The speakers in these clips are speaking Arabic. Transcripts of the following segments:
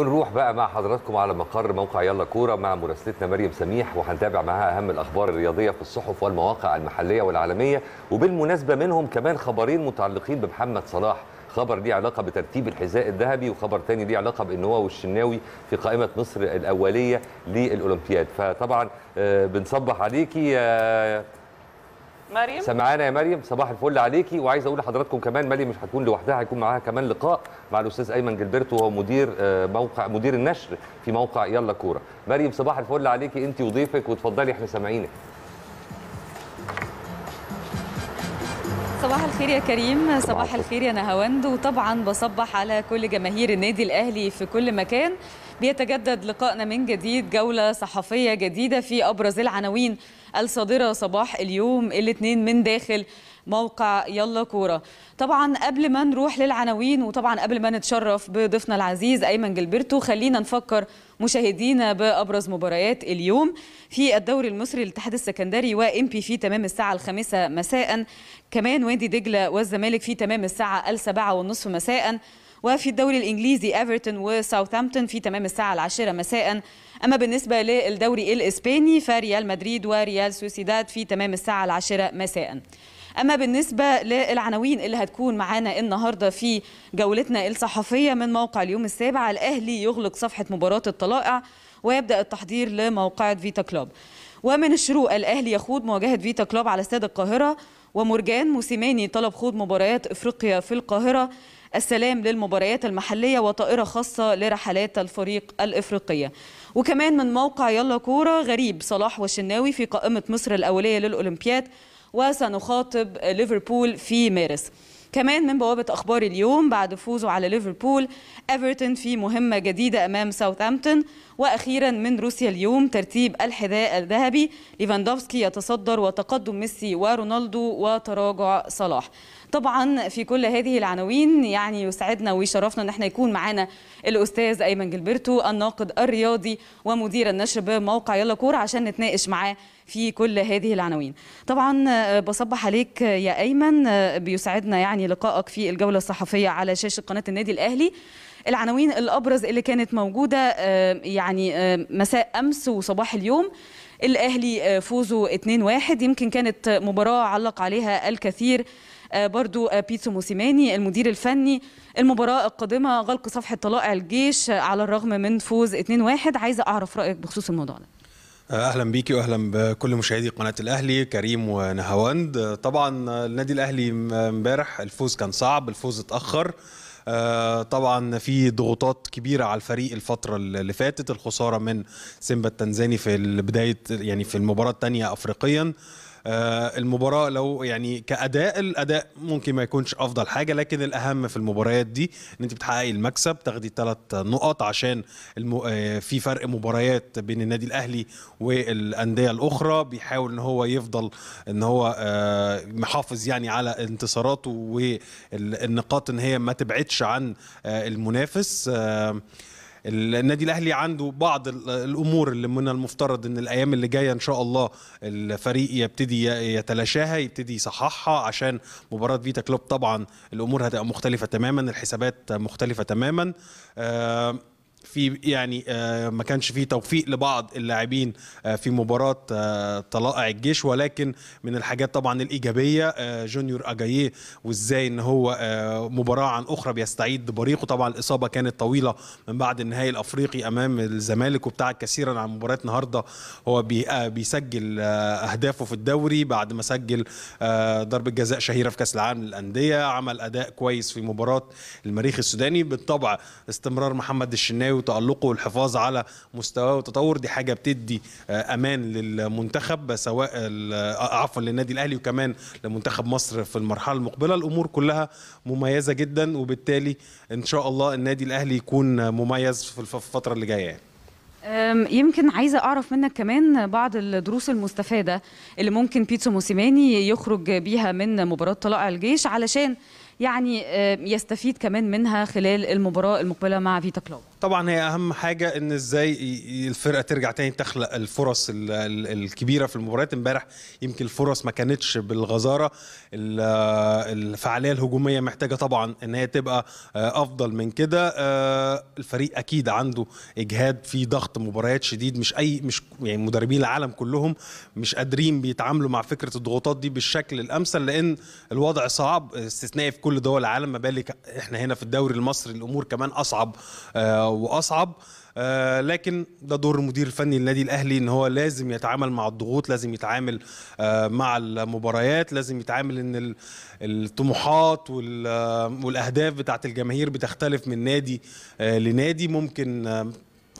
ونروح بقى مع حضراتكم على مقر موقع يلا كوره مع مراسلتنا مريم سميح وهنتابع معاها اهم الاخبار الرياضيه في الصحف والمواقع المحليه والعالميه وبالمناسبه منهم كمان خبرين متعلقين بمحمد صلاح خبر ليه علاقه بترتيب الحذاء الذهبي وخبر تاني ليه علاقه بان هو والشناوي في قائمه مصر الاوليه للاولمبياد فطبعا آه، بنصبح عليكي يا آه، مريم سمعانا يا مريم صباح الفل عليكي وعايز اقول لحضراتكم كمان مريم مش هتكون لوحدها هيكون معاها كمان لقاء مع الاستاذ ايمن جلبرت وهو مدير آه، موقع مدير النشر في موقع يلا كوره مريم صباح الفل عليكي انت وضيفك وتفضلي احنا سامعينك صباح الخير يا كريم صباح الخير يا نهاوند وطبعا بصبح على كل جماهير النادي الاهلي في كل مكان بيتجدد لقائنا من جديد جولة صحفية جديدة في أبرز العناوين الصادرة صباح اليوم الاثنين من داخل موقع يلا كوره طبعا قبل ما نروح للعناوين وطبعا قبل ما نتشرف بضيفنا العزيز ايمن جلبرتو خلينا نفكر مشاهدينا بابرز مباريات اليوم في الدوري المصري للاتحاد السكندري وام بي في تمام الساعه الخامسة مساء كمان وادي دجله والزمالك في تمام الساعه السابعة والنصف مساء وفي الدوري الإنجليزي ايفرتون وساوثامبتون في تمام الساعة العاشرة مساء أما بالنسبة للدوري الإسباني فريال مدريد وريال سوسيداد في تمام الساعة العاشرة مساء اما بالنسبه للعناوين اللي هتكون معانا النهارده في جولتنا الصحفيه من موقع اليوم السابع الاهلي يغلق صفحه مباراه الطلائع ويبدا التحضير لموقعه فيتا كلوب ومن الشروق الاهلي يخوض مواجهه فيتا كلوب على استاد القاهره ومرجان موسيماني طلب خوض مباريات افريقيا في القاهره السلام للمباريات المحلية وطائرة خاصة لرحلات الفريق الإفريقية وكمان من موقع يلا كورة غريب صلاح والشناوي في قائمة مصر الأولية للأولمبياد وسنخاطب ليفربول في مارس كمان من بوابة أخبار اليوم بعد فوزه على ليفربول أفرتون في مهمة جديدة أمام ساوثهامبتون وأخيرا من روسيا اليوم ترتيب الحذاء الذهبي ليفاندوفسكي يتصدر وتقدم ميسي ورونالدو وتراجع صلاح طبعا في كل هذه العناوين يعني يسعدنا ويشرفنا ان احنا يكون معانا الاستاذ ايمن جلبرتو الناقد الرياضي ومدير النشر بموقع يلا كوره عشان نتناقش معاه في كل هذه العناوين طبعا آه، بصبح عليك آه، يا ايمن آه، بيسعدنا يعني لقائك في الجوله الصحفيه على شاشه قناه النادي الاهلي العناوين الابرز اللي كانت موجوده يعني مساء امس وصباح اليوم الاهلي فوزه 2-1 يمكن كانت مباراه علق عليها الكثير آه، برضو آه، بيتسو موسيماني المدير الفني المباراة القادمة غلق صفحة طلائع الجيش آه، على الرغم من فوز 2-1 عايزة أعرف رأيك بخصوص الموضوع ده اهلا بيكي واهلا بكل مشاهدي قناه الاهلي كريم ونهاوند طبعا النادي الاهلي امبارح الفوز كان صعب الفوز اتاخر طبعا في ضغوطات كبيره على الفريق الفتره اللي فاتت الخساره من سيمبا التنزاني في بدايه يعني في المباراه الثانيه افريقيا آه، المباراه لو يعني كاداء الاداء ممكن ما يكونش افضل حاجه لكن الاهم في المباريات دي ان انت بتحققي المكسب تاخدي ثلاث نقط عشان الم... آه، في فرق مباريات بين النادي الاهلي والانديه الاخرى بيحاول ان هو يفضل ان هو آه، محافظ يعني على انتصاراته والنقاط ان هي ما تبعدش عن المنافس النادي الاهلي عنده بعض الامور اللي من المفترض ان الايام اللي جايه ان شاء الله الفريق يبتدي يتلاشاها يبتدي يصححها عشان مباراه فيتا كلوب طبعا الامور هتبقى مختلفه تماما الحسابات مختلفه تماما آه في يعني آه، ما كانش في توفيق لبعض اللاعبين آه، في مباراه آه، طلائع الجيش ولكن من الحاجات طبعا الايجابيه جونيور اجاييه وازاي ان هو مباراه عن اخرى بيستعيد بريقه طبعا الاصابه كانت طويله من بعد النهائي الافريقي امام الزمالك وبتاع كثيرا عن مباراه النهارده هو بيسجل اهدافه في الدوري بعد ما سجل ضربه جزاء شهيره في كاس العالم للانديه عمل اداء كويس في مباراه المريخ السوداني بالطبع استمرار محمد الشناوي الثنائي وتألقه والحفاظ على مستواه وتطور دي حاجة بتدي آه، أمان للمنتخب سواء آه، عفوا للنادي الأهلي وكمان لمنتخب مصر في المرحلة المقبلة الأمور كلها مميزة جدا وبالتالي إن شاء الله النادي الأهلي يكون مميز في الفترة اللي جاية يعني. يمكن عايزه اعرف منك كمان بعض الدروس المستفاده اللي ممكن بيتسو موسيماني يخرج بيها من مباراه طلائع الجيش علشان يعني يستفيد كمان منها خلال المباراه المقبله مع فيتا كلوب طبعا هي اهم حاجه ان ازاي الفرقه ترجع تاني تخلق الفرص الكبيره في المباريات امبارح يمكن الفرص ما كانتش بالغزاره الفعاليه الهجوميه محتاجه طبعا ان هي تبقى آه، افضل من كده آه، الفريق اكيد عنده اجهاد في ضغط مباريات شديد مش اي مش يعني مدربين العالم كلهم مش قادرين بيتعاملوا مع فكره الضغوطات دي بالشكل الامثل لان الوضع صعب استثنائي في كل دول العالم ما بالك احنا هنا في الدوري المصري الامور كمان اصعب آه، واصعب آه لكن ده دور المدير الفني للنادي الاهلي ان هو لازم يتعامل مع الضغوط لازم يتعامل آه مع المباريات لازم يتعامل ان الطموحات آه، والاهداف بتاعت الجماهير بتختلف من نادي آه لنادي ممكن آه،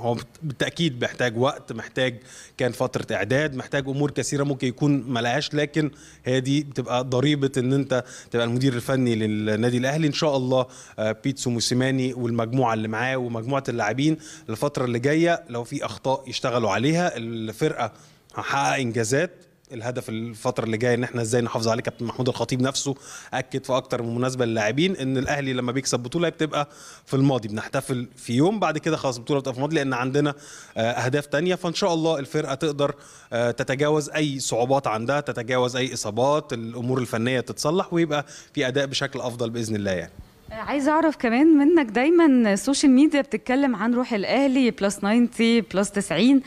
هو بالتاكيد محتاج وقت محتاج كان فتره اعداد محتاج امور كثيره ممكن يكون ملهاش لكن هي دي بتبقى ضريبه ان انت تبقى المدير الفني للنادي الاهلي ان شاء الله آه، بيتسو موسيماني والمجموعه اللي معاه ومجموعه اللاعبين الفتره اللي جايه لو في اخطاء يشتغلوا عليها الفرقه هحقق انجازات الهدف الفتره اللي جايه ان احنا ازاي نحافظ عليه كابتن محمود الخطيب نفسه اكد في اكتر من مناسبه للاعبين ان الاهلي لما بيكسب بطوله بتبقى في الماضي بنحتفل في يوم بعد كده خلاص البطوله بتبقى في الماضي لان عندنا آه، اهداف تانية فان شاء الله الفرقه تقدر آه، تتجاوز اي صعوبات عندها تتجاوز اي اصابات الامور الفنيه تتصلح ويبقى في اداء بشكل افضل باذن الله يعني آه، عايزه اعرف كمان منك دايما السوشيال ميديا بتتكلم عن روح الاهلي بلس 90 بلس 90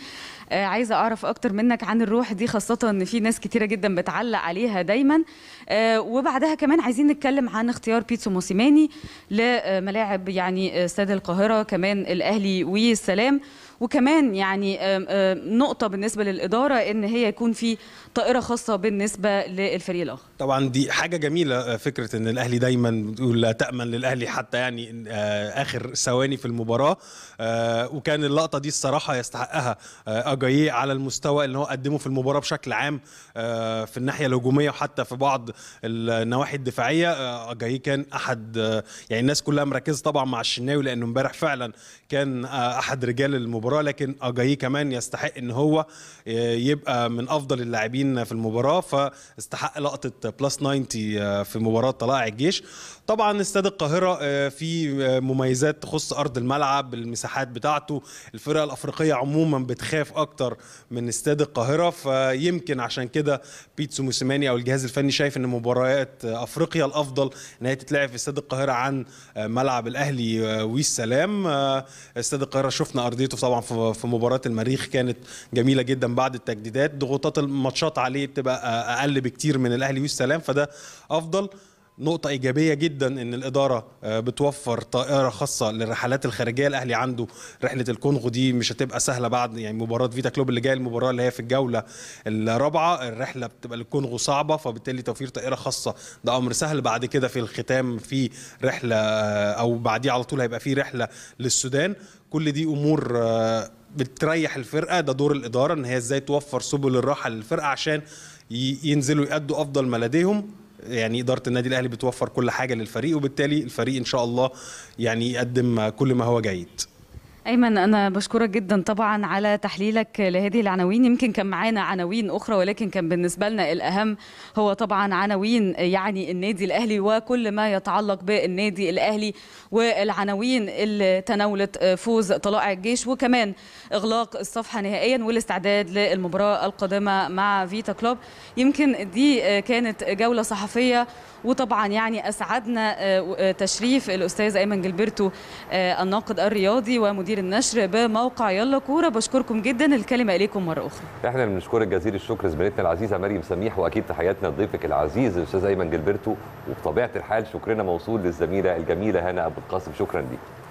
آه، عايزه اعرف اكتر منك عن الروح دي خاصه ان في ناس كتيره جدا بتعلق عليها دايما آه، وبعدها كمان عايزين نتكلم عن اختيار بيتسو موسيماني لملاعب يعني آه، استاد القاهره كمان الاهلي والسلام وكمان يعني نقطه بالنسبه للاداره ان هي يكون في طائره خاصه بالنسبه للفريق الاخر طبعا دي حاجه جميله آه، فكره ان الاهلي دايما بتقول لا تامن للاهلي حتى يعني آه، اخر ثواني في المباراه آه، وكان اللقطه دي الصراحه يستحقها اجاييه على المستوى اللي هو قدمه في المباراه بشكل عام في الناحيه الهجوميه وحتى في بعض النواحي الدفاعيه اجاييه كان احد يعني الناس كلها مركزه طبعا مع الشناوي لانه امبارح فعلا كان احد رجال المباراه المباراه لكن اجاي كمان يستحق ان هو آه، يبقى من افضل اللاعبين في المباراه فاستحق لقطه بلس 90 آه، في مباراه طلائع الجيش طبعا استاد القاهره آه، في مميزات تخص ارض الملعب المساحات بتاعته الفرق الافريقيه عموما بتخاف اكتر من استاد القاهره فيمكن عشان كده بيتسو موسيماني او الجهاز الفني شايف ان مباريات افريقيا الافضل ان هي تتلعب في استاد القاهره عن ملعب الاهلي والسلام استاد القاهره شفنا ارضيته طبعا طبعا في مباراه المريخ كانت جميله جدا بعد التجديدات ضغوطات الماتشات عليه بتبقى اقل بكتير من الاهلي والسلام فده افضل نقطة إيجابية جدا إن الإدارة آه، بتوفر طائرة خاصة للرحلات الخارجية الأهلي عنده رحلة الكونغو دي مش هتبقى سهلة بعد يعني مباراة فيتا كلوب اللي جاية المباراة اللي هي في الجولة الرابعة الرحلة بتبقى للكونغو صعبة فبالتالي توفير طائرة خاصة ده أمر سهل بعد كده في الختام في رحلة آه، أو بعديه على طول هيبقى في رحلة للسودان كل دي أمور آه، بتريح الفرقه ده دور الاداره ان هي ازاي توفر سبل الراحه للفرقه عشان ينزلوا يأدوا افضل ما لديهم يعني اداره النادي الاهلي بتوفر كل حاجه للفريق وبالتالي الفريق ان شاء الله يعني يقدم كل ما هو جيد ايمن انا بشكرك جدا طبعا على تحليلك لهذه العناوين يمكن كان معانا عناوين اخرى ولكن كان بالنسبه لنا الاهم هو طبعا عناوين يعني النادي الاهلي وكل ما يتعلق بالنادي الاهلي والعناوين اللي تناولت فوز طلائع الجيش وكمان اغلاق الصفحه نهائيا والاستعداد للمباراه القادمه مع فيتا كلوب يمكن دي كانت جوله صحفيه وطبعا يعني اسعدنا تشريف الاستاذ ايمن جلبرتو الناقد الرياضي ومدير مدير النشر بموقع يلا كوره بشكركم جدا الكلمه اليكم مره اخرى احنا اللي بنشكرك جزيل الشكر زميلتنا العزيزه مريم سميح واكيد تحياتنا لضيفك العزيز الاستاذ ايمن جلبرتو وبطبيعه الحال شكرنا موصول للزميله الجميله هنا ابو القاسم شكرا ليك